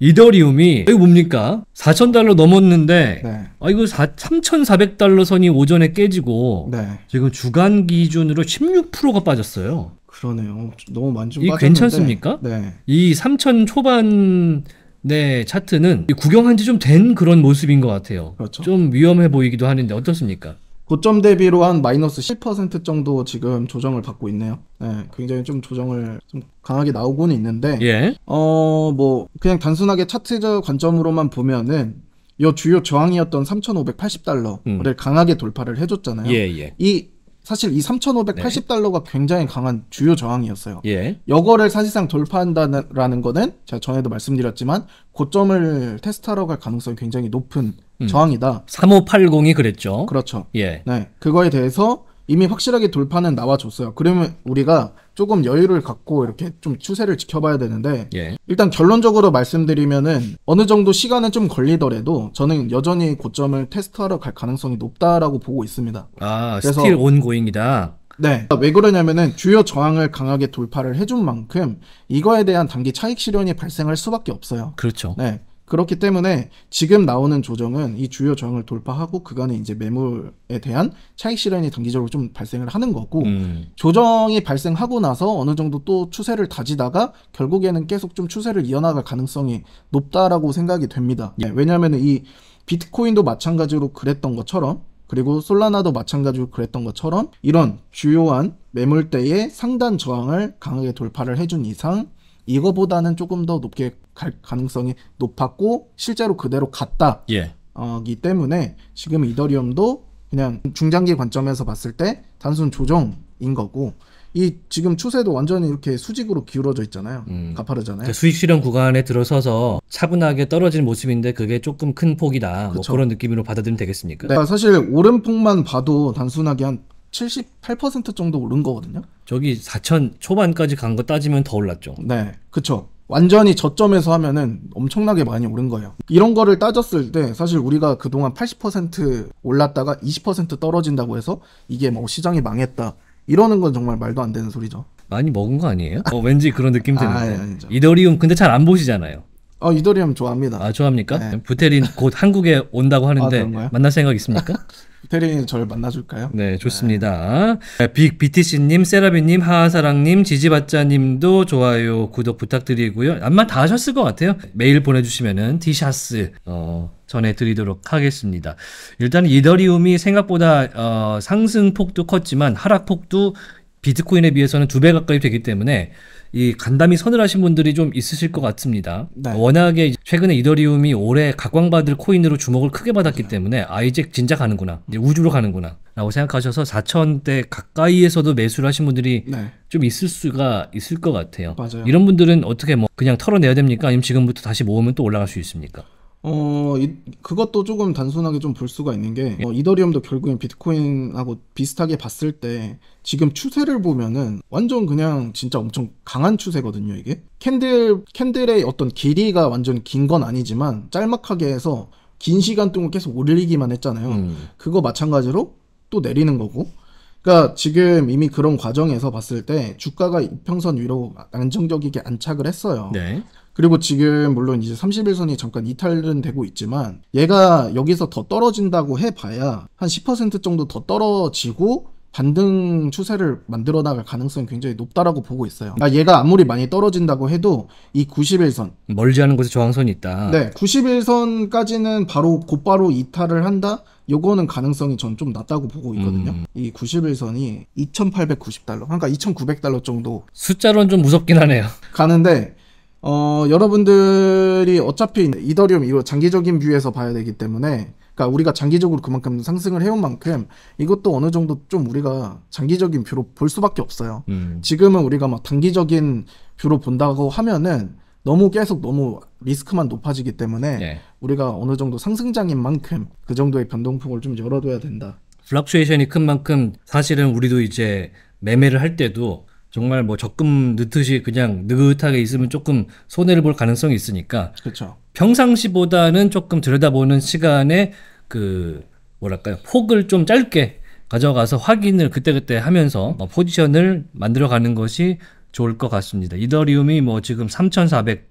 이더리움이 이거 뭡니까? 4 0 0 0 달러 넘었는데 네. 아 이거 3,400달러 선이 오전에 깨지고 네. 지금 주간 기준으로 16%가 빠졌어요. 그러네요. 너무 많이 이 괜찮습니까? 네. 이 3 0 0 0 초반 네, 차트는 구경한 지 좀 된 그런 모습인 것 같아요. 그렇죠. 좀 위험해 보이기도 하는데 어떻습니까? 고점 대비로 한 마이너스 10% 정도 지금 조정을 받고 있네요. 네, 굉장히 좀 조정을 좀 강하게 나오고는 있는데, 예. 어, 뭐, 그냥 단순하게 차트적 관점으로만 보면은, 요 주요 저항이었던 3,580달러를 음. 강하게 돌파를 해줬잖아요. 예, 예. 이 사실 이 3,580달러가 네. 굉장히 강한 주요 저항이었어요. 예. 이거를 사실상 돌파한다는 거는 제가 전에도 말씀드렸지만 고점을 테스트하러 갈 가능성이 굉장히 높은 음. 저항이다. 3580이 그랬죠. 그렇죠. 예. 네. 그거에 대해서 이미 확실하게 돌파는 나와줬어요. 그러면 우리가 조금 여유를 갖고 이렇게 좀 추세를 지켜봐야 되는데 예. 일단 결론적으로 말씀드리면은 어느 정도 시간은 좀 걸리더라도 저는 여전히 고점을 테스트하러 갈 가능성이 높다라고 보고 있습니다. 아, 그래서 스틸 온고잉이다. 네. 왜 그러냐면은 주요 저항을 강하게 돌파를 해준 만큼 이거에 대한 단기 차익 실현이 발생할 수밖에 없어요. 그렇죠. 네. 그렇기 때문에 지금 나오는 조정은 이 주요 저항을 돌파하고 그간에 이제 매물에 대한 차익 실현이 단기적으로 좀 발생을 하는 거고 음. 조정이 발생하고 나서 어느 정도 또 추세를 다지다가 결국에는 계속 좀 추세를 이어나갈 가능성이 높다라고 생각이 됩니다. 예. 네, 왜냐하면 이 비트코인도 마찬가지로 그랬던 것처럼 그리고 솔라나도 마찬가지로 그랬던 것처럼 이런 주요한 매물대의 상단 저항을 강하게 돌파를 해준 이상 이거보다는 조금 더 높게 갈 가능성이 높았고 실제로 그대로 갔다. 예. 어기 때문에 지금 이더리움도 그냥 중장기 관점에서 봤을 때 단순 조정인 거고 이 지금 추세도 완전히 이렇게 수직으로 기울어져 있잖아요. 음. 가파르잖아요. 그러니까 수익 실현 구간에 들어서서 차분하게 떨어진 모습인데 그게 조금 큰 폭이다. 뭐 그런 느낌으로 받아들이면 되겠습니까? 네. 사실 오른 폭만 봐도 단순하게 한78% 정도 오른 거거든요. 저기 4천 초반까지 간 거 따지면 더 올랐죠. 네, 그렇죠. 완전히 저점에서 하면은 엄청나게 많이 오른 거예요. 이런 거를 따졌을 때 사실 우리가 그동안 80% 올랐다가 20% 떨어진다고 해서 이게 뭐 시장이 망했다 이러는 건 정말 말도 안 되는 소리죠. 많이 먹은 거 아니에요? 어, 왠지 그런 느낌 드는데. 아, 아 이더리움 근데 잘 안 보시잖아요. 어 이더리움 좋아합니다. 아 좋아합니까? 네. 부테린 곧 한국에 아, 온다고 하는데 아, 만날 생각 있습니까? 부테린이 저를 만나줄까요? 네 좋습니다. 네. 빅 BTC님, 세라비님, 하하사랑님, 지지바자님도 좋아요, 구독 부탁드리고요. 아마 다 하셨을 것 같아요. 메일 보내주시면은 티샷스 어, 전해드리도록 하겠습니다. 일단 이더리움이 생각보다 어, 상승폭도 컸지만 하락폭도 비트코인에 비해서는 두 배 가까이 되기 때문에 이 간담이 서늘하신 분들이 좀 있으실 것 같습니다. 네. 워낙에 최근에 이더리움이 올해 각광받을 코인으로 주목을 크게 받았기 네. 때문에 아 이제 진작 가는구나 이제 우주로 가는구나 라고 생각하셔서 4천대 가까이에서도 매수를 하신 분들이 네. 좀 있을 수가 있을 것 같아요. 맞아요. 이런 분들은 어떻게 뭐 그냥 털어내야 됩니까? 아니면 지금부터 다시 모으면 또 올라갈 수 있습니까? 어, 이, 그것도 조금 단순하게 좀 볼 수가 있는 게 어, 이더리움도 결국엔 비트코인하고 비슷하게 봤을 때 지금 추세를 보면은 완전 그냥 진짜 엄청 강한 추세거든요 이게 캔들 캔들의 어떤 길이가 완전 긴 건 아니지만 짤막하게 해서 긴 시간 동안 계속 올리기만 했잖아요. 음. 그거 마찬가지로 또 내리는 거고 그러니까 지금 이미 그런 과정에서 봤을 때 주가가 이평선 위로 안정적이게 안착을 했어요. 네. 그리고 지금 물론 이제 31선이 잠깐 이탈은 되고 있지만 얘가 여기서 더 떨어진다고 해봐야 한 10% 정도 더 떨어지고 반등 추세를 만들어 나갈 가능성이 굉장히 높다라고 보고 있어요. 아, 얘가 아무리 많이 떨어진다고 해도 이 91선 멀지 않은 곳에 저항선이 있다. 네, 91선까지는 바로 곧바로 이탈을 한다. 요거는 가능성이 전 좀 낮다고 보고 있거든요. 음. 이 91선이 2,890달러, 그러니까 2,900달러 정도. 숫자로는 좀 무섭긴 하네요. 가는데 어, 여러분들이 어차피 이더리움 이거 장기적인 뷰에서 봐야 되기 때문에 그러니까 우리가 장기적으로 그만큼 상승을 해온 만큼 이것도 어느 정도 좀 우리가 장기적인 뷰로 볼 수밖에 없어요. 음. 지금은 우리가 막 단기적인 뷰로 본다고 하면은 너무 계속 너무 리스크만 높아지기 때문에 네. 우리가 어느 정도 상승장인 만큼 그 정도의 변동폭을 좀 열어둬야 된다. 플락추에이션이 큰 만큼 사실은 우리도 이제 매매를 할 때도 정말 뭐 적금 넣듯이 그냥 느긋하게 있으면 조금 손해를 볼 가능성이 있으니까. 그렇죠. 평상시보다는 조금 들여다보는 시간에 그 뭐랄까요 폭을 좀 짧게 가져가서 확인을 그때그때 하면서 뭐 포지션을 만들어가는 것이 좋을 것 같습니다. 이더리움이 뭐 지금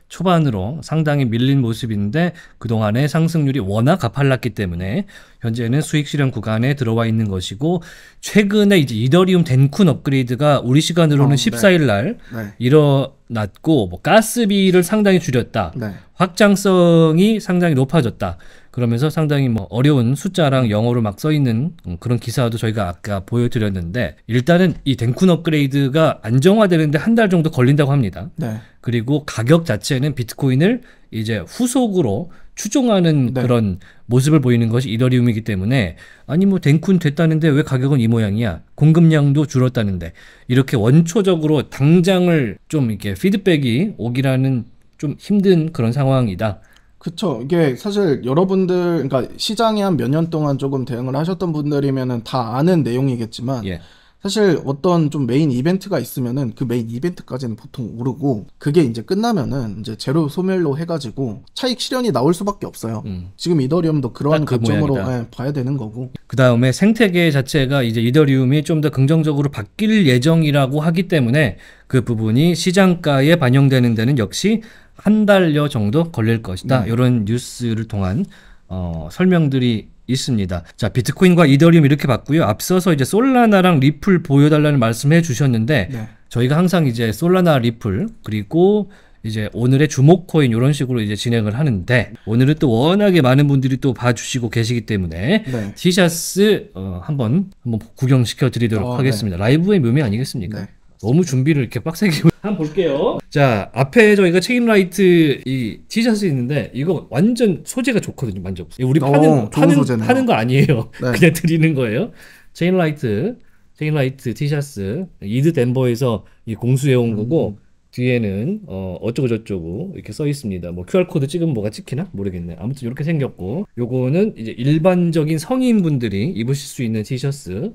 초반으로 상당히 밀린 모습인데 그동안의 상승률이 워낙 가팔랐기 때문에 현재는 수익 실현 구간에 들어와 있는 것이고 최근에 이제 이더리움 덴쿤 업그레이드가 우리 시간으로는 어, 네. 14일 날 네. 일어났고 뭐 가스비를 상당히 줄였다. 네. 확장성이 상당히 높아졌다. 그러면서 상당히 뭐 어려운 숫자랑 영어로 막 써 있는 그런 기사도 저희가 아까 보여드렸는데 일단은 이 덴쿤 업그레이드가 안정화되는데 한 달 정도 걸린다고 합니다. 네. 그리고 가격 자체는 비트코인을 이제 후속으로 추종하는 네. 그런 모습을 보이는 것이 이더리움이기 때문에 아니 뭐 댕쿤 됐다는데 왜 가격은 이 모양이야 공급량도 줄었다는데 이렇게 원초적으로 당장을 좀 이렇게 피드백이 오기라는 좀 힘든 그런 상황이다. 그쵸. 이게 사실 여러분들, 그러니까 시장에 한 몇 년 동안 조금 대응을 하셨던 분들이면은 다 아는 내용이겠지만, 예. 사실 어떤 좀 메인 이벤트가 있으면은 그 메인 이벤트까지는 보통 오르고 그게 이제 끝나면은 이제 제로 소멸로 해가지고 차익 실현이 나올 수밖에 없어요. 음. 지금 이더리움도 그런그 관점으로 예, 봐야 되는 거고. 그 다음에 생태계 자체가 이제 이더리움이 좀 더 긍정적으로 바뀔 예정이라고 하기 때문에 그 부분이 시장가에 반영되는 데는 역시 한 달여 정도 걸릴 것이다. 음. 이런 뉴스를 통한 어, 설명들이 있습니다. 자, 비트코인과 이더리움 이렇게 봤고요. 앞서서 이제 솔라나랑 리플 보여달라는 말씀해 주셨는데 네. 저희가 항상 이제 솔라나 리플 그리고 이제 오늘의 주목 코인 이런 식으로 이제 진행을 하는데 오늘은 또 워낙에 많은 분들이 또 봐주시고 계시기 때문에 네. 티샤스 어, 한번 한번 구경시켜 드리도록 어, 네. 하겠습니다. 네. 라이브의 묘미 아니겠습니까? 네. 너무 준비를 이렇게 빡세게 한번 볼게요 자 앞에 저희가 체인라이트 이 티셔츠 있는데 이거 완전 소재가 좋거든요 만져 우리 어, 파는 오, 파는, 소재네요. 파는 거 아니에요 네. 그냥 드리는 거예요 체인라이트 체인라이트 티셔츠 이드 덴버에서 이 공수해온 거고 음. 뒤에는 어 어쩌고 저쩌고 이렇게 써 있습니다. 뭐 QR 코드 찍으면 뭐가 찍히나 모르겠네. 아무튼 이렇게 생겼고 요거는 이제 일반적인 성인분들이 입으실 수 있는 티셔츠.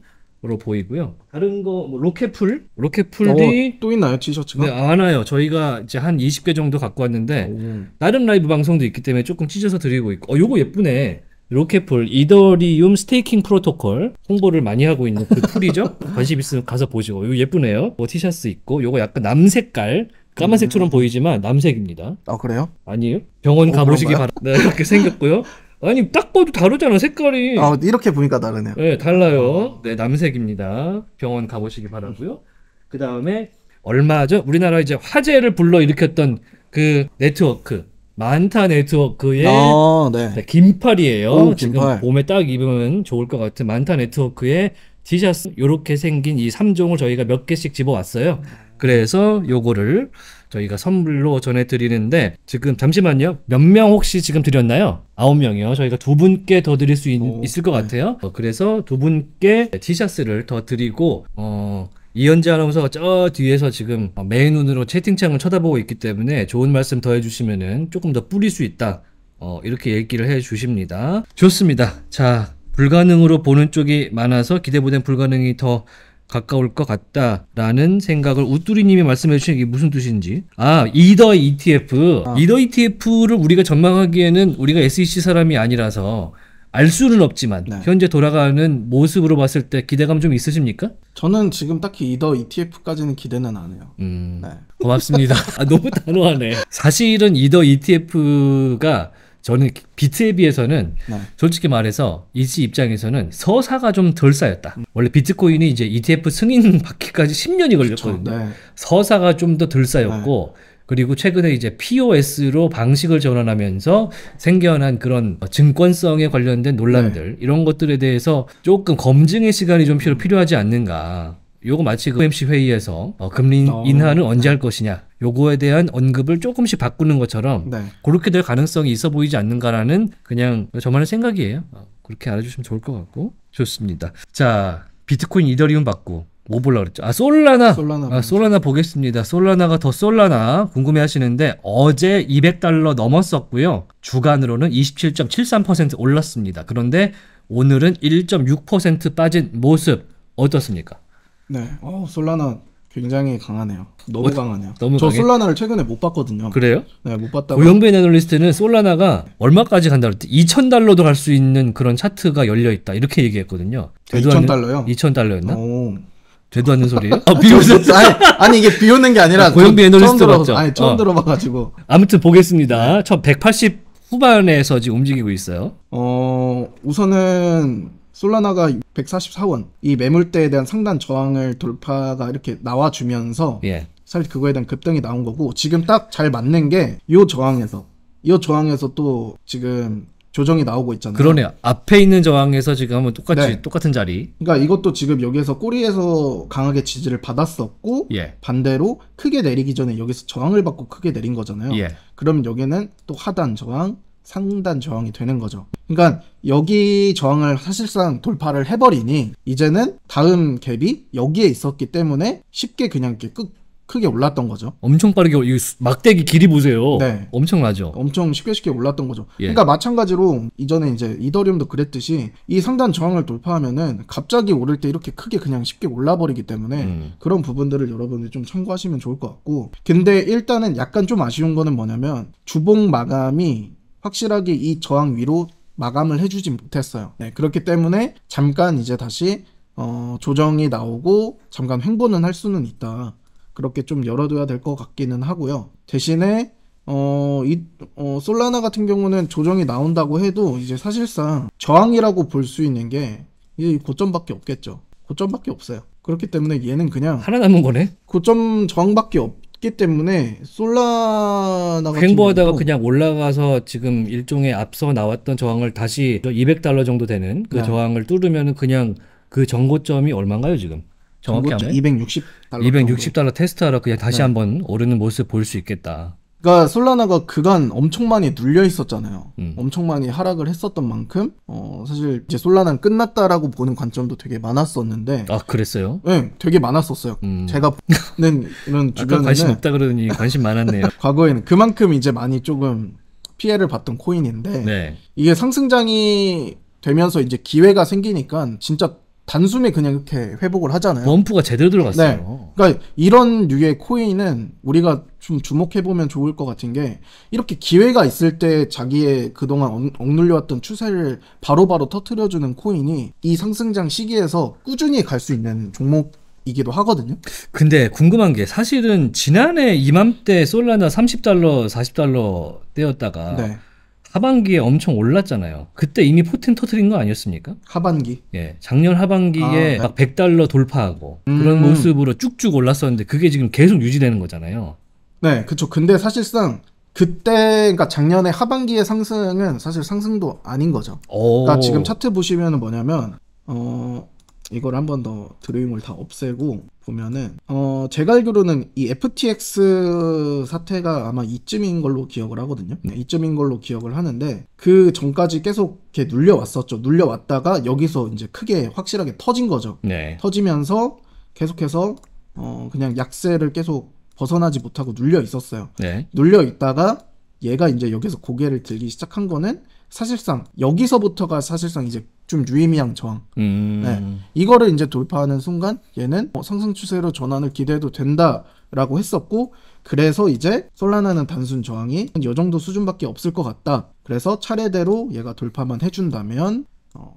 로 보이고요. 다른 거뭐 로켓풀, 로켓풀이 어, 또 있나요 티셔츠가? 네, 안 와요. 저희가 이제 한 20개 정도 갖고 왔는데 오. 다른 라이브 방송도 있기 때문에 조금 찢어서 드리고 있고. 어, 요거 예쁘네. 로켓풀 이더리움 스테이킹 프로토콜 홍보를 많이 하고 있는 그 풀이죠. 관심 있으면 가서 보시고. 요 예쁘네요. 뭐 티셔츠 있고 요거 약간 남색깔 까만색처럼 음. 보이지만 남색입니다. 아 그래요? 아니요 병원 어, 가보시기 바랍니다. 네, 이렇게 생겼고요. 아니 딱 봐도 다르잖아 색깔이. 아 이렇게 보니까 다르네요. 네 달라요. 네 남색입니다. 병원 가보시기 바라고요. 그 다음에 얼마죠? 우리나라 이제 화제를 불러 일으켰던 그 네트워크 만타 네트워크의 아, 네. 네 긴팔이에요. 오, 긴팔. 지금 봄에 딱 입으면 좋을 것 같은 만타 네트워크의 티셔츠 요렇게 생긴 이 3종을 저희가 몇 개씩 집어왔어요. 그래서 요거를 저희가 선물로 전해드리는데 지금 잠시만요. 몇 명 혹시 지금 드렸나요? 아홉 명이요. 저희가 두 분께 더 드릴 수 있, 오, 을것 네. 같아요. 어, 그래서 두 분께 티셔츠를 더 드리고 어, 이현지 아나운서가 저 뒤에서 지금 메인 눈으로 채팅창을 쳐다보고 있기 때문에 좋은 말씀 더 해주시면은 조금 더 뿌릴 수 있다. 어, 이렇게 얘기를 해 주십니다. 좋습니다. 자, 불가능으로 보는 쪽이 많아서 기대보단 불가능이 더 가까울 것 같다라는 생각을 우뚜리님이 말씀해 주신 게 무슨 뜻인지 아 이더 ETF 아. 이더 ETF를 우리가 전망하기에는 우리가 SEC 사람이 아니라서 알 수는 없지만 네. 현재 돌아가는 모습으로 봤을 때 기대감 좀 있으십니까? 저는 지금 딱히 이더 ETF까지는 기대는 안 해요. 음, 네. 고맙습니다. 아, 너무 단호하네. 사실은 이더 ETF가 저는 비트에 비해서는 네. 솔직히 말해서 이지 입장에서는 서사가 좀 덜 쌓였다. 음. 원래 비트코인이 이제 ETF 승인 받기까지 10년이 걸렸거든요. 그쵸, 네. 서사가 좀 더 덜 쌓였고 네. 그리고 최근에 이제 POS로 방식을 전환하면서 생겨난 그런 증권성에 관련된 논란들 네. 이런 것들에 대해서 조금 검증의 시간이 좀 필요하지 않는가. 요거 마치 그 MC 회의에서 어, 금리 어. 인하는 언제 할 것이냐 요거에 대한 언급을 조금씩 바꾸는 것처럼 네. 그렇게 될 가능성이 있어 보이지 않는가라는 그냥 저만의 생각이에요. 어, 그렇게 알아주시면 좋을 것 같고 좋습니다. 자 비트코인 이더리움 받고 뭐 볼라 그랬죠? 아 솔라나. 솔라나, 아, 솔라나 보겠습니다. 솔라나가 더 솔라나 궁금해 하시는데 어제 200달러 넘었었고요. 주간으로는 27.73% 올랐습니다. 그런데 오늘은 1.6% 빠진 모습 어떻습니까? 네. 어, 솔라나 굉장히 강하네요. 너무 어, 강하네요. 너무 저 강해? 솔라나를 최근에 못 봤거든요. 그래요? 네, 못 봤다고. 고영배 애널리스트는 솔라나가 얼마까지 간다 그랬대? 2천 달러도 갈 수 있는 그런 차트가 열려 있다. 이렇게 얘기했거든요. 2천 아, 달러요? 2천 달러였나? 오. 되도 않는 소리예요? 아, 비웃는 아니, 아니 이게 비웃는 게 아니라 아, 고영배 애널리스트 맞죠? 아니 처음 어. 들어봐가지고 아무튼 보겠습니다. 저 180 후반에서 지금 움직이고 있어요. 어 우선은 솔라나가 144원 이 매물대에 대한 상단 저항을 돌파가 이렇게 나와주면서 예. 사실 그거에 대한 급등이 나온 거고 지금 딱 잘 맞는 게 이 저항에서 이 저항에서 또 지금 조정이 나오고 있잖아요. 그러네요. 앞에 있는 저항에서 지금 한번 똑같이 네. 똑같은 자리. 그러니까 이것도 지금 여기에서 꼬리에서 강하게 지지를 받았었고 예. 반대로 크게 내리기 전에 여기서 저항을 받고 크게 내린 거잖아요. 예. 그럼 여기는 또 하단 저항, 상단 저항이 되는 거죠. 그러니까 여기 저항을 사실상 돌파를 해버리니 이제는 다음 갭이 여기에 있었기 때문에 쉽게 그냥 이렇게 끝 크게 올랐던 거죠. 엄청 빠르게 이 막대기 길이 보세요. 네. 엄청나죠. 엄청 쉽게 쉽게 올랐던 거죠. 예. 그러니까 마찬가지로 이전에 이제 이더리움도 그랬듯이 이 상단 저항을 돌파하면은 갑자기 오를 때 이렇게 크게 그냥 쉽게 올라 버리기 때문에 음. 그런 부분들을 여러분들이 좀 참고하시면 좋을 것 같고 근데 일단은 약간 좀 아쉬운 거는 뭐냐면 주봉 마감이 확실하게 이 저항 위로 마감을 해주지 못했어요. 네, 그렇기 때문에 잠깐 이제 다시 어, 조정이 나오고 잠깐 횡보는 할 수는 있다. 그렇게 좀 열어둬야 될 것 같기는 하고요. 대신에 어, 이, 어, 솔라나 같은 경우는 조정이 나온다고 해도 이제 사실상 저항이라고 볼 수 있는 게 이제 고점밖에 없겠죠. 고점밖에 없어요. 그렇기 때문에 얘는 그냥 하나 남은 거네. 고점 저항밖에 없, 낮기 때문에 솔라나 횡보하다가 그냥 올라가서 지금 일종의 앞서 나왔던 저항을 다시 200달러 정도 되는 그 네. 저항을 뚫으면 그냥 그 정고점이 얼마인가요 지금? 정확히 하면 260달러 260달러 테스트하러 그냥 다시 네. 한번 오르는 모습 볼 수 있겠다. 그러니까 솔라나가 그간 엄청 많이 눌려 있었잖아요. 음. 엄청 많이 하락을 했었던 만큼 어 사실 이제 솔라나는 끝났다라고 보는 관점도 되게 많았었는데 아 그랬어요? 네, 되게 많았었어요. 음. 제가 보는 주변에 관심 없다 그러더니 관심 많았네요. 과거에는 그만큼 이제 많이 조금 피해를 봤던 코인인데 네. 이게 상승장이 되면서 이제 기회가 생기니까 진짜 단숨에 그냥 이렇게 회복을 하잖아요. 원프가 제대로 들어갔어요. 네. 그러니까 이런 류의 코인은 우리가 좀 주목해 보면 좋을 것 같은 게 이렇게 기회가 있을 때 자기의 그동안 억눌려왔던 추세를 바로바로 터트려 주는 코인이 이 상승장 시기에서 꾸준히 갈 수 있는 종목 이기도 하거든요. 근데 궁금한 게 사실은 지난해 이맘때 솔라나 30달러, 40달러 떼었다가 네. 하반기에 엄청 올랐잖아요. 그때 이미 포텐 터트린 거 아니었습니까? 하반기? 예. 작년 하반기에 아, 막 100달러 돌파하고 음. 그런 모습으로 쭉쭉 올랐었는데 그게 지금 계속 유지되는 거잖아요. 네, 그쵸. 근데 사실상 그때, 그러니까 작년에 하반기의 상승은 사실 상승도 아닌 거죠. 그러니까 오. 그러니까 지금 차트 보시면 뭐냐면, 어, 이걸 한 번 더 드로잉을 다 없애고, 보면은 어 제가 알기로는 이 FTX 사태가 아마 이쯤인 걸로 기억을 하거든요. 네, 이쯤인 걸로 기억을 하는데 그 전까지 계속 이렇게 눌려왔었죠. 눌려왔다가 여기서 이제 크게 확실하게 터진 거죠. 네. 터지면서 계속해서 어 그냥 약세를 계속 벗어나지 못하고 눌려 있었어요. 네. 눌려 있다가 얘가 이제 여기서 고개를 들기 시작한 거는 사실상 여기서부터가 사실상 이제 좀 유의미한 저항. 음. 네. 이거를 이제 돌파하는 순간 얘는 뭐 상승 추세로 전환을 기대해도 된다라고 했었고 그래서 이제 솔라나는 단순 저항이 이 정도 수준밖에 없을 것 같다. 그래서 차례대로 얘가 돌파만 해준다면 어,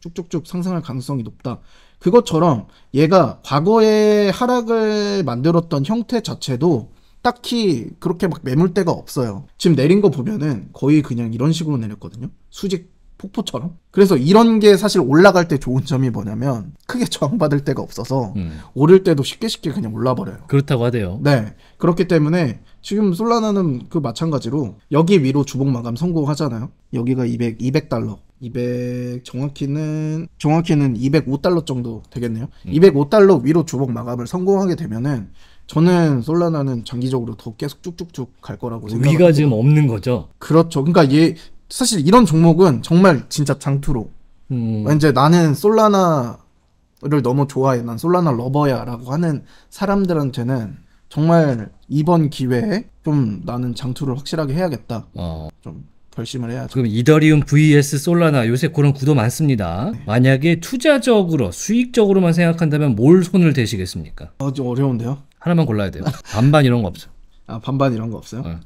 쭉쭉쭉 상승할 가능성이 높다. 그것처럼 얘가 과거에 하락을 만들었던 형태 자체도 딱히 그렇게 막 매물대가 없어요. 지금 내린 거 보면은 거의 그냥 이런 식으로 내렸거든요. 수직 폭포처럼. 그래서 이런 게 사실 올라갈 때 좋은 점이 뭐냐면 크게 저항받을 데가 없어서 음. 오를 때도 쉽게 쉽게 그냥 올라버려요. 그렇다고 하대요. 네. 그렇기 때문에 지금 솔라나는 그 마찬가지로 여기 위로 주봉 마감 성공하잖아요. 여기가 200, 200달러. 200 정확히는 정확히는 205달러 정도 되겠네요. 음. 205달러 위로 주봉 마감을 성공하게 되면은 저는 솔라나는 장기적으로 더 계속 쭉쭉쭉 갈 거라고 생각합니다. 위가 지금 없는 거죠. 그렇죠. 그러니까 얘 사실 이런 종목은 정말 진짜 장투로 음. 이제 나는 솔라나를 너무 좋아해. 난 솔라나 러버야라고 하는 사람들한테는 정말 이번 기회에 좀 나는 장투를 확실하게 해야겠다. 어. 좀 결심을 해야죠. 그럼 이더리움 vs 솔라나 요새 그런 구도 많습니다. 네. 만약에 투자적으로 수익적으로만 생각한다면 뭘 손을 대시겠습니까? 아주 어려운데요. 하나만 골라야 돼요. 반반 이런 거 없어요. 아 반반 이런 거 없어요? 어.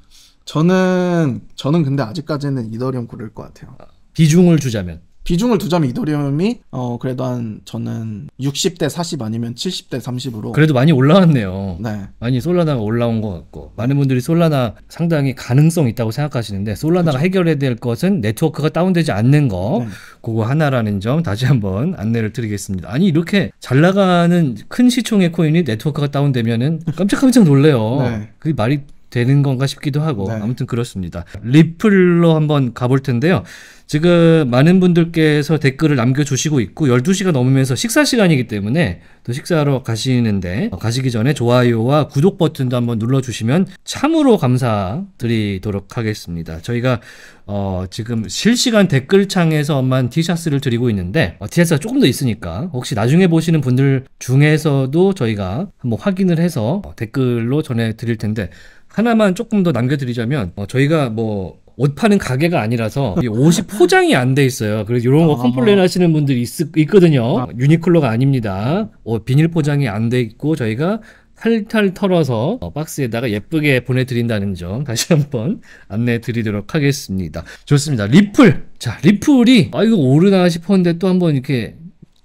저는 저는 근데 아직까지는 이더리움 고를 것 같아요. 비중을 주자면 비중을 두자면 이더리움이 어 그래도 한 저는 60대 40 아니면 70대 30으로 그래도 많이 올라왔네요. 네. 많이 솔라나가 올라온 것 같고 많은 분들이 솔라나 상당히 가능성 있다고 생각하시는데 솔라나가 그렇 해결해야 될 것은 네트워크가 다운되지 않는 거 네. 그거 하나라는 점 다시 한번 안내를 드리겠습니다. 아니 이렇게 잘 나가는 큰 시총의 코인이 네트워크가 다운되면은 깜짝깜짝 놀래요. 네. 그게 말이 되는 건가 싶기도 하고 네. 아무튼 그렇습니다. 리플로 한번 가볼 텐데요. 지금 많은 분들께서 댓글을 남겨주시고 있고 12시가 넘으면서 식사 시간이기 때문에 또 식사하러 가시는데 어, 가시기 전에 좋아요와 구독 버튼도 한번 눌러주시면 참으로 감사드리도록 하겠습니다. 저희가 어 지금 실시간 댓글창에서만 티셔츠를 드리고 있는데 어, 티셔츠가 조금 더 있으니까 혹시 나중에 보시는 분들 중에서도 저희가 한번 확인을 해서 어, 댓글로 전해드릴 텐데 하나만 조금 더 남겨드리자면 어, 저희가 뭐옷 파는 가게가 아니라서 옷이 포장이 안 돼 있어요. 그래서 이런 거 아. 컴플레인 하시는 분들이 있, 거든요 아. 유니클로가 아닙니다. 옷 어, 비닐 포장이 안 돼 있고 저희가 탈탈 털어서 어, 박스에다가 예쁘게 보내드린다는 점 다시 한번 안내해 드리도록 하겠습니다. 좋습니다. 리플! 자, 리플이 아, 이거 오르나 싶었는데 또 한번 이렇게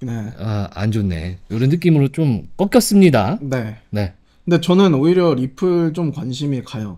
네. 아, 안 좋네. 이런 느낌으로 좀 꺾였습니다. 네. 네. 근데 저는 오히려 리플 좀 관심이 가요.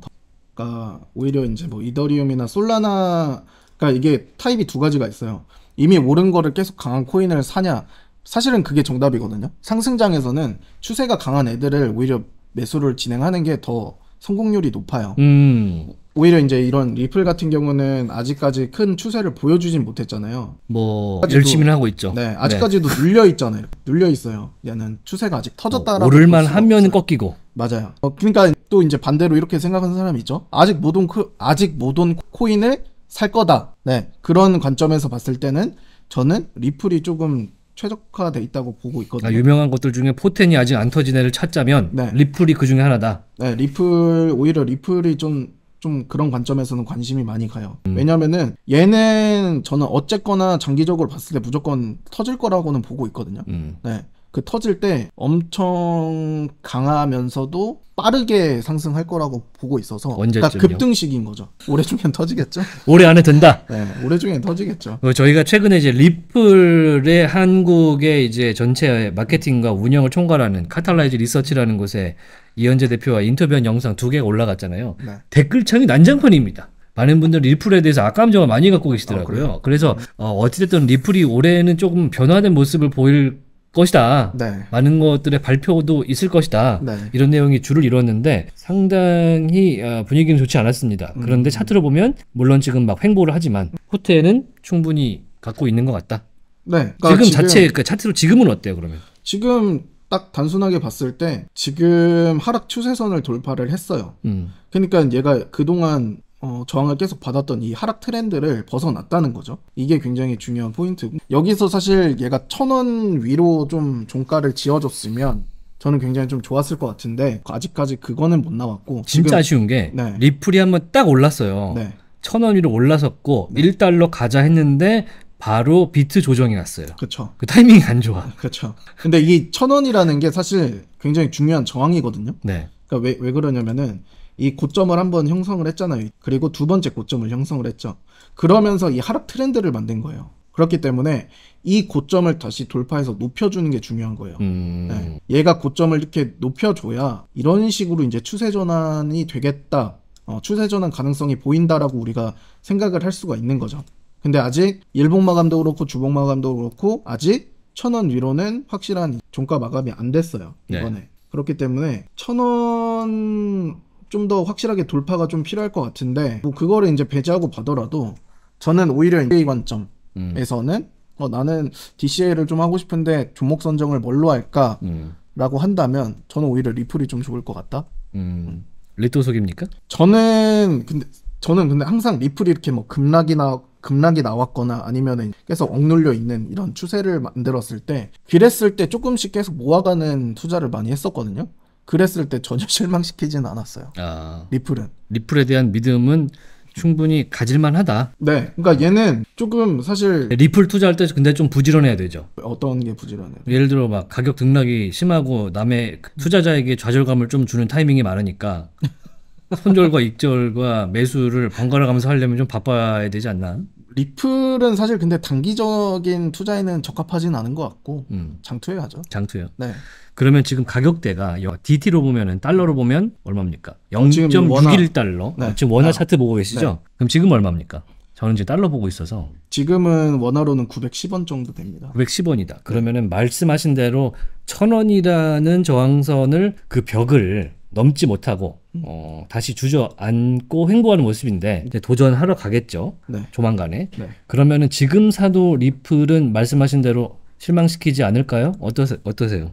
그러니까 오히려 이제 뭐 이더리움이나 솔라나 그러니까 이게 타입이 두 가지가 있어요. 이미 오른 거를 계속 강한 코인을 사냐 사실은 그게 정답이거든요. 상승장에서는 추세가 강한 애들을 오히려 매수를 진행하는 게 더 성공률이 높아요. 음. 오히려 이제 이런 리플 같은 경우는 아직까지 큰 추세를 보여주진 못했잖아요. 뭐 열심히는 하고 있죠. 네, 네. 아직까지도 네. 눌려 있잖아요. 눌려 있어요. 얘는 추세가 아직 터졌다라고. 어, 오를만 한면은 꺾이고. 맞아요. 어, 그러니까 또 이제 반대로 이렇게 생각하는 사람이 있죠. 아직 모든 아직 못온 코인을 살 거다. 네, 그런 관점에서 봤을 때는 저는 리플이 조금 최적화돼 있다고 보고 있거든요. 아, 유명한 것들 중에 포텐이 아직 안 터진 애를 찾자면 네. 리플이 그 중에 하나다. 네, 리플 오히려 리플이 좀좀 그런 관점에서는 관심이 많이 가요. 음. 왜냐면은 얘는 저는 어쨌거나 장기적으로 봤을 때 무조건 터질 거라고는 보고 있거든요. 음. 네. 그 터질 때 엄청 강하면서도 빠르게 상승할 거라고 보고 있어서 그러니까 언제쯤요? 그 급등식인 거죠. 올해 중엔 터지겠죠. 올해 안에 된다. 네, 올해 중엔 터지겠죠. 어, 저희가 최근에 이제 리플의 한국의 이제 전체 마케팅과 운영을 총괄하는 카탈라이즈 리서치라는 곳에 이현재 대표와 인터뷰한 영상 두 개가 올라갔잖아요. 네. 댓글창이 난장판입니다. 많은 분들 리플에 대해서 악감정을 많이 갖고 계시더라고요. 어, 그래서 음. 어, 어찌됐든 리플이 올해는 조금 변화된 모습을 보일 것이다. 네. 많은 것들의 발표도 있을 것이다. 네. 이런 내용이 줄을 이루었는데 상당히 어, 분위기는 좋지 않았습니다. 그런데 음. 차트를 보면 물론 지금 막 횡보를 하지만 호텔은 충분히 갖고 있는 것 같다. 네. 그러니까 지금, 지금 자체 그 차트로 지금은 어때요 그러면? 지금 딱 단순하게 봤을 때 지금 하락 추세선을 돌파를 했어요. 음. 그러니까 얘가 그동안 어, 저항을 계속 받았던 이 하락 트렌드를 벗어났다는 거죠. 이게 굉장히 중요한 포인트고 여기서 사실 얘가 천 원 위로 좀 종가를 지어줬으면 저는 굉장히 좀 좋았을 것 같은데 아직까지 그거는 못 나왔고 진짜 지금, 아쉬운 게 네. 리플이 한번 딱 올랐어요. 네. 천원 위로 올라섰고 네. 1달러 가자 했는데 바로 비트 조정이 났어요. 그렇죠. 그 타이밍이 안 좋아. 그렇죠. 근데 이 천 원이라는 게 사실 굉장히 중요한 저항이거든요. 네. 그러니까 왜, 왜 그러냐면은 이 고점을 한번 형성을 했잖아요. 그리고 두 번째 고점을 형성을 했죠. 그러면서 이 하락 트렌드를 만든 거예요. 그렇기 때문에 이 고점을 다시 돌파해서 높여주는 게 중요한 거예요. 음... 네. 얘가 고점을 이렇게 높여줘야 이런 식으로 이제 추세 전환이 되겠다. 어, 추세 전환 가능성이 보인다라고 우리가 생각을 할 수가 있는 거죠. 근데 아직 일봉 마감도 그렇고 주봉 마감도 그렇고 아직 천원 위로는 확실한 종가 마감이 안 됐어요. 네. 이번에. 네. 그렇기 때문에 천원 좀더 확실하게 돌파가 좀 필요할 것 같은데 뭐 그거를 이제 배제하고 봐더라도 저는 오히려 이 관점에서는 음. 어, 나는 DCA를 좀 하고 싶은데 종목 선정을 뭘로 할까? 음. 라고 한다면 저는 오히려 리플이 좀 좋을 것 같다. 음. 리토 음. 속입니까? 저는 근데 저는 근데 항상 리플이 이렇게 뭐 급락이나 급락이 나왔거나 아니면은 계속 억눌려 있는 이런 추세를 만들었을 때그랬을때 조금씩 계속 모아가는 투자를 많이 했었거든요. 그랬을 때 전혀 실망시키진 않았어요. 아. 리플은. 리플에 대한 믿음은 충분히 가질만하다. 네, 그러니까 얘는 조금 사실 네, 리플 투자할 때 근데 좀 부지런해야 되죠. 어떤 게 부지런해요? 예를 들어 막 가격 등락이 심하고 남의 투자자에게 좌절감을 좀 주는 타이밍이 많으니까 손절과 익절과 매수를 번갈아 가면서 하려면 좀 바빠야 되지 않나? 리플은 사실 근데 단기적인 투자에는 적합하진 않은 것 같고 음. 장투에 가죠. 장투요. 네. 그러면 지금 가격대가 DT로 보면은 달러로 보면 얼마입니까? 0.61달러. 어, 네. 어, 지금 원화 아. 차트 보고 계시죠? 네. 그럼 지금 얼마입니까? 저는 이제 달러 보고 있어서 지금은 원화로는 910원 정도 됩니다. 910원이다. 그러면은 말씀하신 대로 1000원이라는 저항선을 그 벽을 넘지 못하고 음. 어, 다시 주저앉고 횡보하는 모습인데 이제 도전하러 가겠죠. 네. 조만간에. 네. 그러면은 지금 사도 리플은 말씀하신 대로 실망시키지 않을까요? 어떠세, 어떠세요?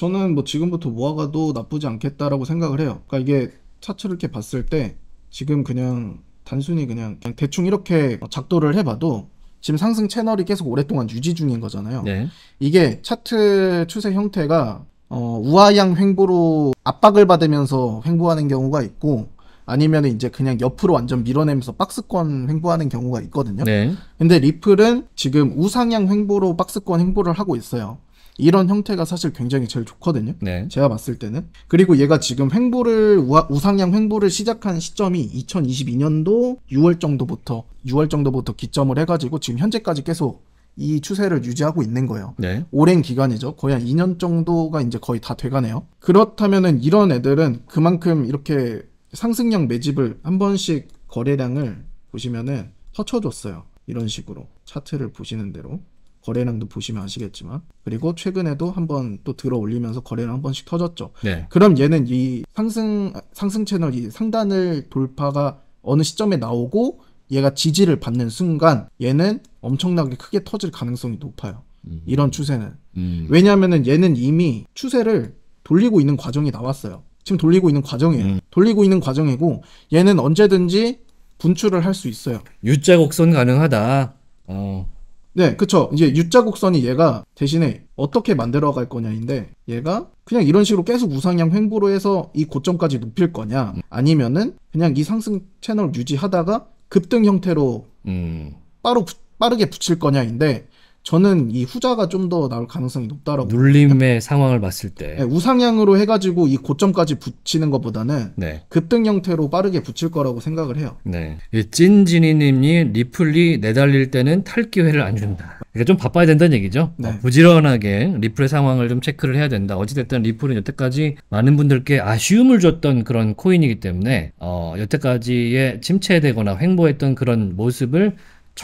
저는 뭐 지금부터 모아가도 나쁘지 않겠다라고 생각을 해요. 그러니까 이게 차트를 이렇게 봤을 때 지금 그냥 단순히 그냥, 그냥 대충 이렇게 작도를 해봐도 지금 상승 채널이 계속 오랫동안 유지 중인 거잖아요. 네. 이게 차트 추세 형태가 어, 우아양 횡보로 압박을 받으면서 횡보하는 경우가 있고 아니면 이제 그냥 옆으로 완전 밀어내면서 박스권 횡보하는 경우가 있거든요. 네. 근데 리플은 지금 우상향 횡보로 박스권 횡보를 하고 있어요. 이런 형태가 사실 굉장히 제일 좋거든요. 네. 제가 봤을 때는. 그리고 얘가 지금 횡보를 우상향 횡보를 시작한 시점이 2022년도 6월 정도부터 6월 정도부터 기점을 해가지고 지금 현재까지 계속 이 추세를 유지하고 있는 거예요. 네. 오랜 기간이죠. 거의 한 2년 정도가 이제 거의 다 돼가네요. 그렇다면은 이런 애들은 그만큼 이렇게 상승형 매집을 한 번씩 거래량을 보시면은 터쳐줬어요. 이런 식으로 차트를 보시는 대로 거래량도 보시면 아시겠지만 그리고 최근에도 한 번 또 들어 올리면서 거래량 한 번씩 터졌죠. 네. 그럼 얘는 이 상승 상승 채널 이 상단을 돌파가 어느 시점에 나오고 얘가 지지를 받는 순간 얘는 엄청나게 크게 터질 가능성이 높아요. 음. 이런 추세는 음. 왜냐하면은 얘는 이미 추세를 돌리고 있는 과정이 나왔어요. 지금 돌리고 있는 과정이에요. 음. 돌리고 있는 과정이고 얘는 언제든지 분출을 할 수 있어요. 유자 곡선 가능하다. 어. 네, 그쵸. 이제 U자 곡선이 얘가 대신에 어떻게 만들어 갈 거냐인데 얘가 그냥 이런 식으로 계속 우상향 횡보로 해서 이 고점까지 높일 거냐 음. 아니면은 그냥 이 상승 채널 유지하다가 급등 형태로 음. 빠르, 빠르게 붙일 거냐인데 저는 이 후자가 좀 더 나올 가능성이 높다라고 눌림의 생각합니 상황을 봤을 때 네, 우상향으로 해가지고 이 고점까지 붙이는 것보다는 네. 급등 형태로 빠르게 붙일 거라고 생각을 해요. 네, 찐진이님이 리플리 내달릴 때는 탈 기회를 안 준다. 그러니까 좀 바빠야 된다는 얘기죠. 네. 어, 부지런하게 리플의 상황을 좀 체크를 해야 된다. 어찌됐든 리플은 여태까지 많은 분들께 아쉬움을 줬던 그런 코인이기 때문에 어, 여태까지의 침체되거나 횡보했던 그런 모습을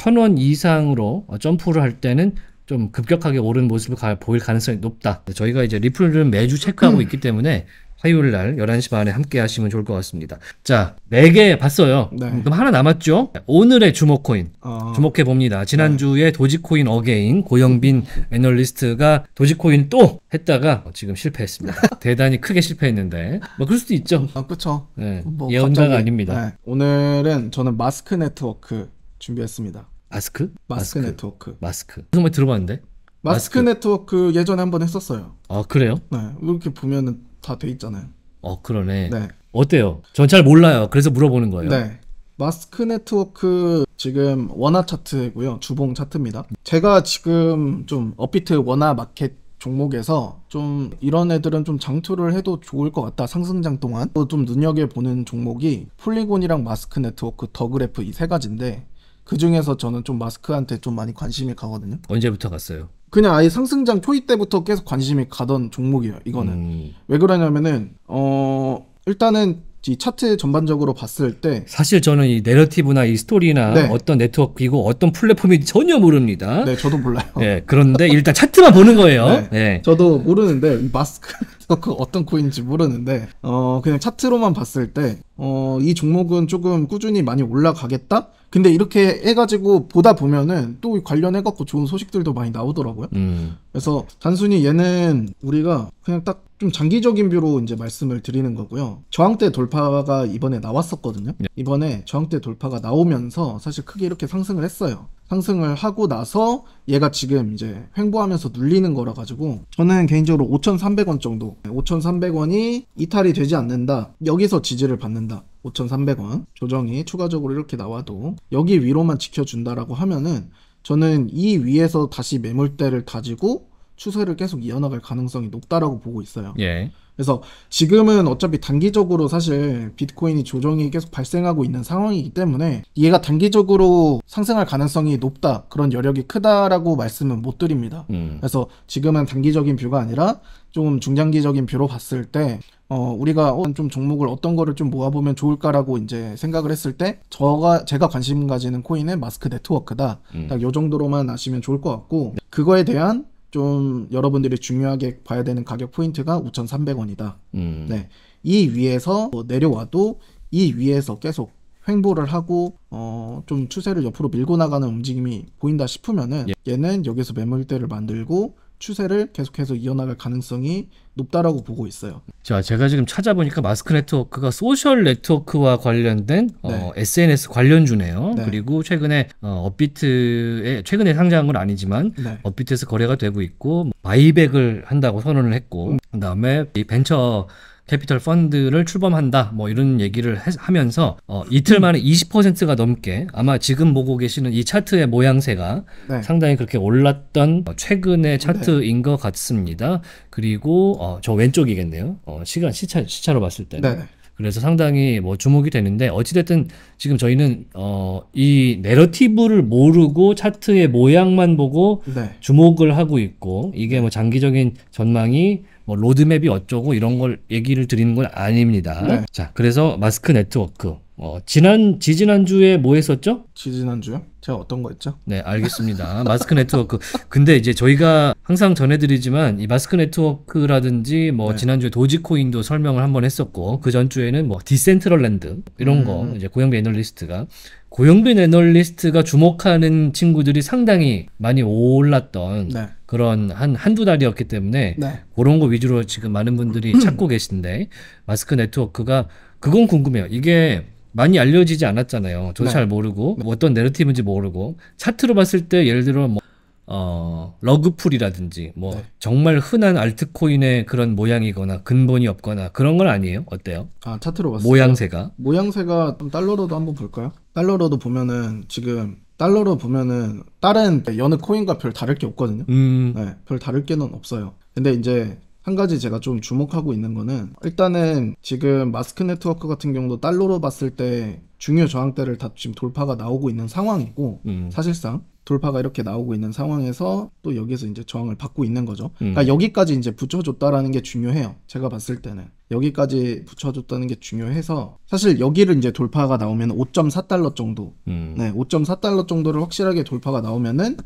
1 0 0 0원 이상으로 점프를 할 때는 좀 급격하게 오른 모습을 가, 보일 가능성이 높다. 네, 저희가 이제 리플을 매주 체크하고 있기 때문에 화요일 날 11시 반에 함께 하시면 좋을 것 같습니다. 자, 4개 봤어요. 네. 그럼 하나 남았죠? 오늘의 주목코인. 어... 아. 주목해 봅니다. 네. 지난주에 네. 도지코인 어게인 고영빈 애널리스트가 도지코인 또 했다가 지금 실패했습니다. 대단히 크게 실패했는데. 뭐 그럴 수도 있죠. 아, 그렇죠. 네. 뭐 예언자가 갑자기... 아닙니다. 네. 오늘은 저는 마스크 네트워크 준비했습니다. 아스크? 마스크, 마스크. 네트워크. 마스크. 정말 들어봤는데. 마스크, 마스크, 네트워크 예전에 한 번 했었어요. 아 그래요? 네. 이렇게 보면은 다 돼 있잖아요. 어 그러네. 네. 어때요? 전 잘 몰라요. 그래서 물어보는 거예요. 네. 마스크 네트워크 지금 원화 차트고요. 주봉 차트입니다. 제가 지금 좀 업비트 원화 마켓 종목에서 좀 이런 애들은 좀 장투를 해도 좋을 것 같다. 상승장 동안 또좀 눈여겨보는 종목이 폴리곤이랑 마스크 네트워크 더그래프 이 세 가지인데 그 중에서 저는 좀 마스크한테 좀 많이 관심이 가거든요. 언제부터 갔어요? 그냥 아예 상승장 초이 때부터 계속 관심이 가던 종목이에요. 이거는 음. 왜 그러냐면은 어 일단은 이 차트 전반적으로 봤을 때 사실 저는 이 내러티브나 이 스토리나 네. 어떤 네트워크이고 어떤 플랫폼이 전혀 모릅니다. 네, 저도 몰라요. 네, 그런데 일단 차트만 보는 거예요. 네, 네. 저도 모르는데 마스크 그 어떤 코인인지 모르는데 어 그냥 차트로만 봤을 때어이 종목은 조금 꾸준히 많이 올라가겠다. 근데 이렇게 해가지고 보다 보면은 또 관련해갖고 좋은 소식들도 많이 나오더라고요. 음. 그래서 단순히 얘는 우리가 그냥 딱좀 장기적인 뷰로 이제 말씀을 드리는 거고요. 저항대 돌파가 이번에 나왔었거든요. 네. 이번에 저항대 돌파가 나오면서 사실 크게 이렇게 상승을 했어요. 상승을 하고 나서 얘가 지금 이제 횡보하면서 눌리는 거라 가지고 저는 개인적으로 5,300원 정도 5,300원이 이탈이 되지 않는다 여기서 지지를 받는다 5,300원 조정이 추가적으로 이렇게 나와도 여기 위로만 지켜준다라고 하면은 저는 이 위에서 다시 매물대를 가지고 추세를 계속 이어나갈 가능성이 높다라고 보고 있어요. 예. 그래서 지금은 어차피 단기적으로 사실 비트코인이 조정이 계속 발생하고 있는 상황이기 때문에 얘가 단기적으로 상승할 가능성이 높다 그런 여력이 크다라고 말씀은 못 드립니다. 음. 그래서 지금은 단기적인 뷰가 아니라 좀 중장기적인 뷰로 봤을 때 어, 우리가 어, 좀 종목을 어떤 거를 좀 모아보면 좋을까라고 이제 생각을 했을 때 저가 제가 관심 가지는 코인의 마스크 네트워크다. 음. 딱요 정도로만 아시면 좋을 것 같고 그거에 대한 좀 여러분들이 중요하게 봐야 되는 가격 포인트가 5,300원이다. 음. 네. 이 위에서 뭐 내려와도 이 위에서 계속 횡보를 하고 어, 좀 추세를 옆으로 밀고 나가는 움직임이 보인다 싶으면은 예. 얘는 여기서 매물대를 만들고 추세를 계속해서 이어나갈 가능성이 높다라고 보고 있어요. 자, 제가 지금 찾아보니까 마스크 네트워크가 소셜 네트워크와 관련된 어, 네. 어, SNS 관련주네요. 네. 그리고 최근에 어, 업비트에 최근에 상장은 아니지만 네. 업비트에서 거래가 되고 있고 바이백을 한다고 선언을 했고 음. 그다음에 이 벤처 캐피털 펀드를 출범한다 뭐 이런 얘기를 해, 하면서 어, 이틀 만에 20%가 넘게 아마 지금 보고 계시는 이 차트의 모양새가 네. 상당히 그렇게 올랐던 어, 최근의 네. 차트인 네. 것 같습니다. 그리고 어, 저 왼쪽이겠네요. 어, 시간 시차 시차로 봤을 때는. 네. 그래서 상당히 뭐 주목이 되는데 어찌됐든 지금 저희는 어, 이 내러티브를 모르고 차트의 모양만 보고 네. 주목을 하고 있고 이게 네. 뭐 장기적인 전망이 뭐 로드맵이 어쩌고 이런 걸 얘기를 드리는 건 아닙니다. 네. 자, 그래서 마스크 네트워크. 어, 지난 지지난 주에 뭐 했었죠? 지지난 주요? 제가 어떤 거 했죠? 네, 알겠습니다. 마스크 네트워크. 근데 이제 저희가 항상 전해드리지만 이 마스크 네트워크라든지 뭐 네. 지난 주에 도지코인도 설명을 한 번 했었고 그 전 주에는 뭐 디센트럴랜드 이런 음. 거 이제 고영배 애널리스트가 고영배 애널리스트가 주목하는 친구들이 상당히 많이 올랐던 네. 그런 한 한두 달이었기 때문에 네. 그런 거 위주로 지금 많은 분들이 음. 찾고 계신데 마스크 네트워크가 그건 궁금해요. 이게 많이 알려지지 않았잖아요. 저도 네. 잘 모르고 뭐 어떤 내러티브인지 모르고 차트로 봤을 때 예를 들어 뭐 어, 러그풀이라든지 뭐 네. 정말 흔한 알트코인의 그런 모양이거나 근본이 없거나 그런 건 아니에요? 어때요? 아 차트로 봤어요. 모양새가 모양새가 좀 달러로도 한번 볼까요? 달러로도 보면은 지금 달러로 보면은 다른 여느 코인과 별 다를 게 없거든요. 음. 네, 별 다를 게는 없어요. 근데 이제 한 가지 제가 좀 주목하고 있는 거는 일단은 지금 마스크 네트워크 같은 경우도 달러로 봤을 때 중요 저항대를 다 지금 돌파가 나오고 있는 상황이고 음. 사실상 돌파가 이렇게 나오고 있는 상황에서 또 여기서 이제 저항을 받고 있는 거죠. 음. 그러니까 여기까지 이제 붙여줬다라는 게 중요해요. 제가 봤을 때는 여기까지 붙여줬다는 게 중요해서 사실 여기를 이제 돌파가 나오면 5.4달러 정도, 음. 네, 5.4달러 정도를 확실하게 돌파가 나오면은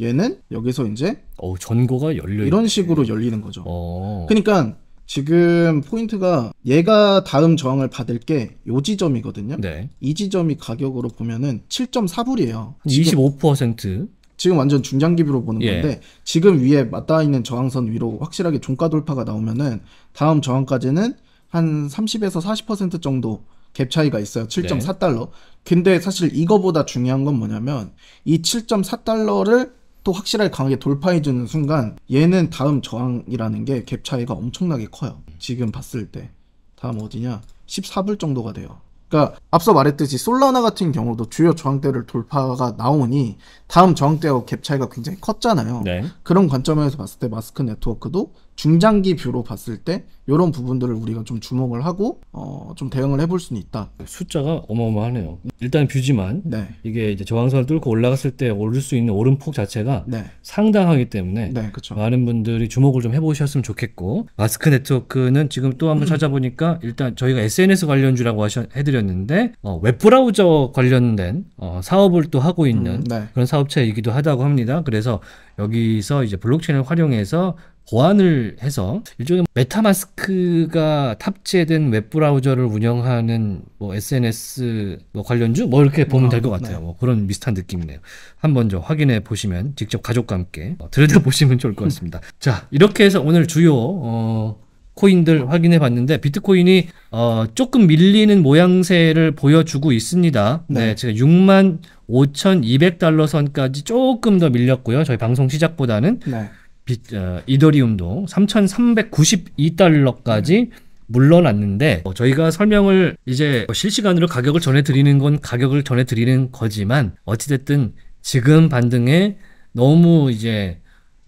얘는 여기서 이제 어 전고가 열려 이런 식으로 열리는 거죠. 어. 그러니까 지금 포인트가 얘가 다음 저항을 받을 게 요 지점이거든요. 네. 이 지점이 가격으로 보면은 7.4불이에요. 25% 지금 완전 중장기비로 보는 예. 건데 지금 위에 맞닿아 있는 저항선 위로 확실하게 종가 돌파가 나오면은 다음 저항까지는 한 30에서 40% 정도 갭 차이가 있어요. 7.4달러. 네. 근데 사실 이거보다 중요한 건 뭐냐면 이 7.4달러를 또 확실하게 강하게 돌파해주는 순간 얘는 다음 저항이라는 게 갭 차이가 엄청나게 커요. 지금 봤을 때 다음 어디냐 14불 정도가 돼요. 그러니까 앞서 말했듯이 솔라나 같은 경우도 주요 저항대를 돌파가 나오니 다음 저항대하고 갭 차이가 굉장히 컸잖아요. 네. 그런 관점에서 봤을 때 마스크 네트워크도 중장기 뷰로 봤을 때 이런 부분들을 우리가 좀 주목을 하고 어, 좀 대응을 해 볼 수는 있다. 숫자가 어마어마하네요. 일단 뷰지만 네. 이게 이제 저항선을 뚫고 올라갔을 때 오를 수 있는 오름폭 자체가 네. 상당하기 때문에 네, 많은 분들이 주목을 좀 해보셨으면 좋겠고 마스크 네트워크는 지금 또 한번 음. 찾아보니까 일단 저희가 SNS 관련주라고 하셔, 해드렸는데 어, 웹브라우저 관련된 어, 사업을 또 하고 있는 음, 네. 그런 사업체이기도 하다고 합니다. 그래서 여기서 이제 블록체인을 활용해서 보완을 해서 일종의 메타마스크가 탑재된 웹 브라우저를 운영하는 뭐 SNS 뭐 관련주 뭐 이렇게 보면 아, 될것 같아요. 네. 뭐 그런 비슷한 느낌이네요. 한번 더 확인해 보시면 직접 가족과 함께 어, 들여다 보시면 좋을 것 같습니다. 자 이렇게 해서 오늘 주요 어, 코인들 확인해 봤는데 비트코인이 어, 조금 밀리는 모양새를 보여주고 있습니다. 네, 네 제가 6만 5,200달러 선까지 조금 더 밀렸고요. 저희 방송 시작보다는. 네. 비, 어, 이더리움도 3,392달러까지 물러났는데 어, 저희가 설명을 이제 뭐 실시간으로 가격을 전해드리는 건 가격을 전해드리는 거지만 어찌됐든 지금 반등에 너무 이제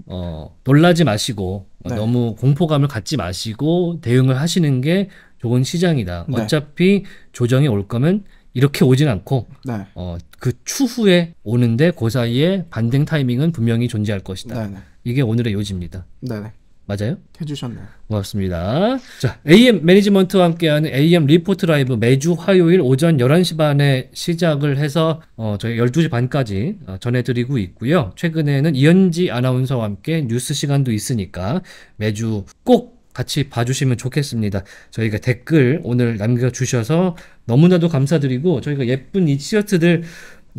어, 놀라지 마시고 어, 네. 너무 공포감을 갖지 마시고 대응을 하시는 게 좋은 시장이다. 네. 어차피 조정이 올 거면 이렇게 오진 않고 네. 어, 그 추후에 오는데 그 사이에 반등 타이밍은 분명히 존재할 것이다. 네네. 이게 오늘의 요지입니다. 네네. 맞아요? 해주셨네요. 고맙습니다. 자, AM 매니지먼트와 함께하는 AM 리포트 라이브 매주 화요일 오전 11시 반에 시작을 해서 어, 저희 12시 반까지 어, 전해드리고 있고요. 최근에는 이현지 아나운서와 함께 뉴스 시간도 있으니까 매주 꼭 같이 봐주시면 좋겠습니다. 저희가 댓글 오늘 남겨주셔서 너무나도 감사드리고 저희가 예쁜 이 티셔츠들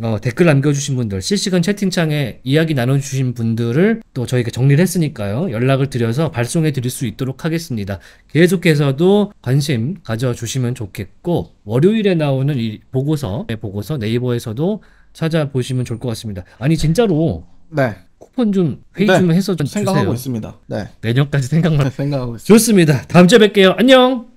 어, 댓글 남겨주신 분들, 실시간 채팅창에 이야기 나눠주신 분들을 또 저희가 정리를 했으니까요. 연락을 드려서 발송해 드릴 수 있도록 하겠습니다. 계속해서도 관심 가져주시면 좋겠고, 월요일에 나오는 이 보고서, 보고서 네이버에서도 찾아보시면 좋을 것 같습니다. 아니, 진짜로. 네. 쿠폰 좀 회의 네. 좀 해서 좀 생각하고 주세요. 있습니다. 네. 내년까지 생각만. 생각하고 있습니다. 좋습니다. 다음 주에 뵐게요. 안녕.